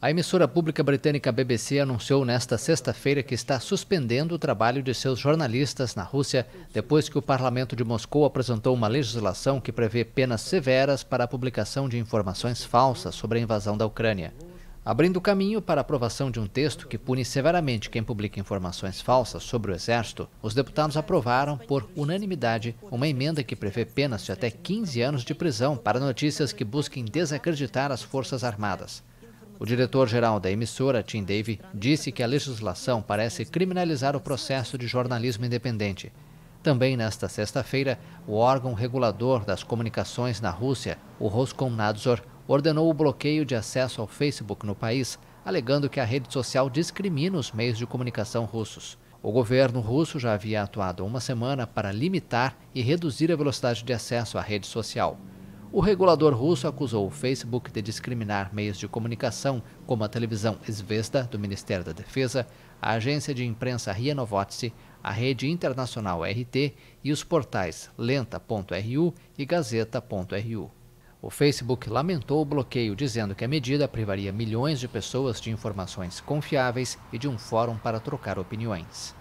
A emissora pública britânica BBC anunciou nesta sexta-feira que está suspendendo o trabalho de seus jornalistas na Rússia depois que o parlamento de Moscou apresentou uma legislação que prevê penas severas para a publicação de informações falsas sobre a invasão da Ucrânia, abrindo caminho para a aprovação de um texto que pune severamente quem publica informações falsas sobre o exército. Os deputados aprovaram por unanimidade uma emenda que prevê penas de até 15 anos de prisão para notícias que busquem desacreditar as forças armadas. O diretor-geral da emissora, Tim Davey, disse que a legislação parece criminalizar o processo de jornalismo independente. Também nesta sexta-feira, o órgão regulador das comunicações na Rússia, o Roskomnadzor, ordenou o bloqueio de acesso ao Facebook no país, alegando que a rede social discrimina os meios de comunicação russos. O governo russo já havia atuado há uma semana para limitar e reduzir a velocidade de acesso à rede social. O regulador russo acusou o Facebook de discriminar meios de comunicação, como a televisão Svesda, do Ministério da Defesa, a agência de imprensa RIA Novosti, a rede internacional RT e os portais lenta.ru e gazeta.ru. O Facebook lamentou o bloqueio, dizendo que a medida privaria milhões de pessoas de informações confiáveis e de um fórum para trocar opiniões.